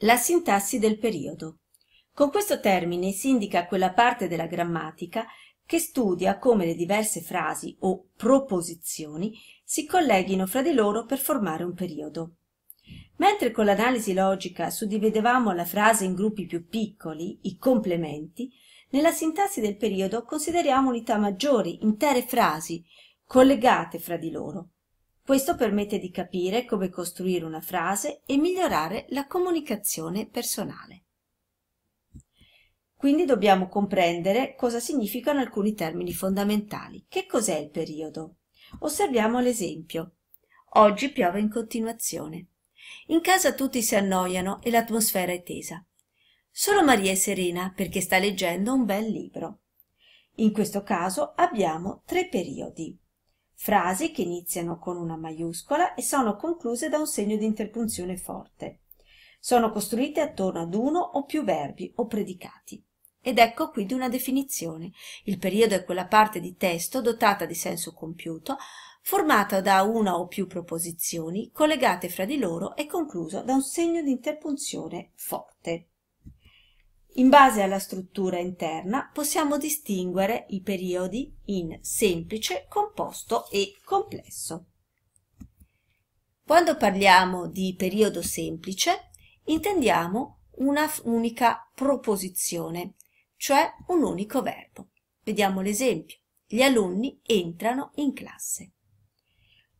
La sintassi del periodo. Con questo termine si indica quella parte della grammatica che studia come le diverse frasi o proposizioni si colleghino fra di loro per formare un periodo. Mentre con l'analisi logica suddividevamo la frase in gruppi più piccoli, i complementi, nella sintassi del periodo consideriamo unità maggiori, intere frasi, collegate fra di loro, questo permette di capire come costruire una frase e migliorare la comunicazione personale. Quindi dobbiamo comprendere cosa significano alcuni termini fondamentali. Che cos'è il periodo? Osserviamo l'esempio. Oggi piove in continuazione. In casa tutti si annoiano e l'atmosfera è tesa. Solo Maria è serena perché sta leggendo un bel libro. In questo caso abbiamo tre periodi frasi che iniziano con una maiuscola e sono concluse da un segno di interpunzione forte. Sono costruite attorno ad uno o più verbi o predicati. Ed ecco quindi una definizione. Il periodo è quella parte di testo dotata di senso compiuto, formata da una o più proposizioni collegate fra di loro e conclusa da un segno di interpunzione forte. In base alla struttura interna possiamo distinguere i periodi in semplice, composto e complesso. Quando parliamo di periodo semplice intendiamo una unica proposizione, cioè un unico verbo. Vediamo l'esempio. Gli alunni entrano in classe.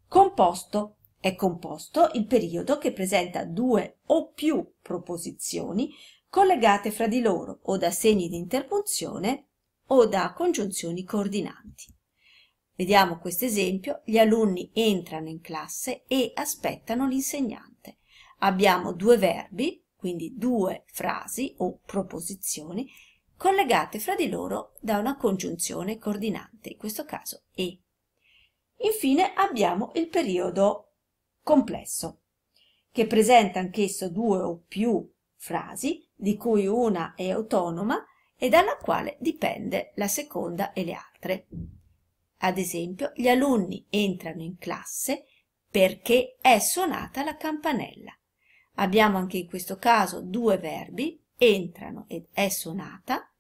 Composto. È composto il periodo che presenta due o più proposizioni collegate fra di loro o da segni di interpunzione o da congiunzioni coordinanti. Vediamo questo esempio, gli alunni entrano in classe e aspettano l'insegnante. Abbiamo due verbi, quindi due frasi o proposizioni, collegate fra di loro da una congiunzione coordinante, in questo caso e. Infine abbiamo il periodo complesso, che presenta anch'esso due o più frasi di cui una è autonoma e dalla quale dipende la seconda e le altre. Ad esempio, gli alunni entrano in classe perché è suonata la campanella. Abbiamo anche in questo caso due verbi, entrano ed è suonata,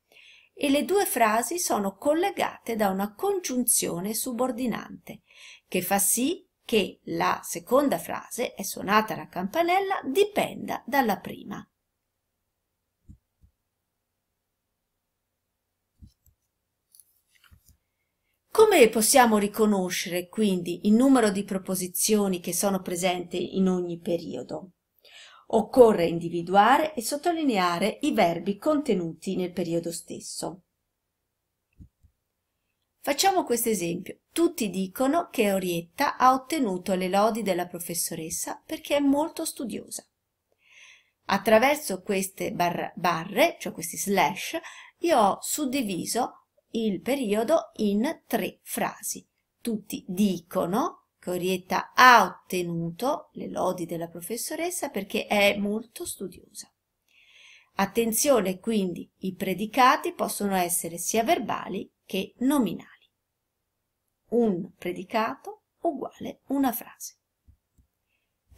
e le due frasi sono collegate da una congiunzione subordinante che fa sì che la seconda frase, è suonata la campanella, dipenda dalla prima. Come possiamo riconoscere quindi il numero di proposizioni che sono presenti in ogni periodo? Occorre individuare e sottolineare i verbi contenuti nel periodo stesso. Facciamo questo esempio. Tutti dicono che Orietta ha ottenuto le lodi della professoressa perché è molto studiosa. Attraverso queste barre, barre cioè questi slash, io ho suddiviso il periodo in tre frasi. Tutti dicono che Orietta ha ottenuto le lodi della professoressa perché è molto studiosa. Attenzione quindi, i predicati possono essere sia verbali che nominali. Un predicato uguale una frase.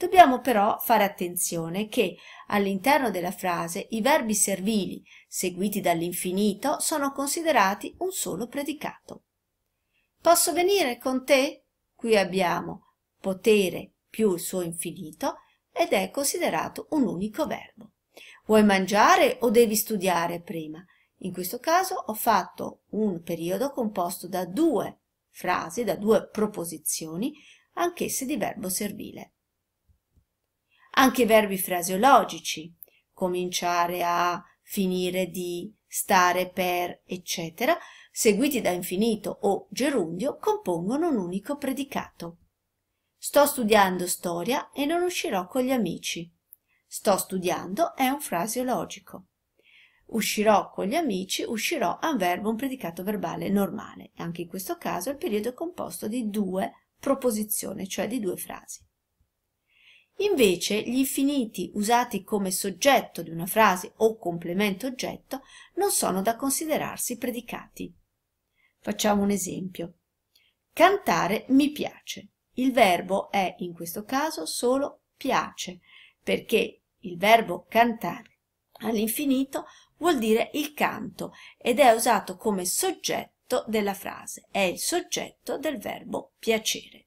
Dobbiamo però fare attenzione che all'interno della frase i verbi servili, seguiti dall'infinito, sono considerati un solo predicato. Posso venire con te? Qui abbiamo potere più il suo infinito ed è considerato un unico verbo. Vuoi mangiare o devi studiare prima? In questo caso ho fatto un periodo composto da due frasi, da due proposizioni, anch'esse di verbo servile anche i verbi fraseologici, cominciare a, finire di, stare per, eccetera, seguiti da infinito o gerundio, compongono un unico predicato. Sto studiando storia e non uscirò con gli amici. Sto studiando è un fraseologico. Uscirò con gli amici, uscirò a un verbo, un predicato verbale normale. Anche in questo caso il periodo è composto di due proposizioni, cioè di due frasi invece gli infiniti usati come soggetto di una frase o complemento oggetto non sono da considerarsi predicati. Facciamo un esempio. Cantare mi piace. Il verbo è in questo caso solo piace, perché il verbo cantare all'infinito vuol dire il canto ed è usato come soggetto della frase, è il soggetto del verbo piacere.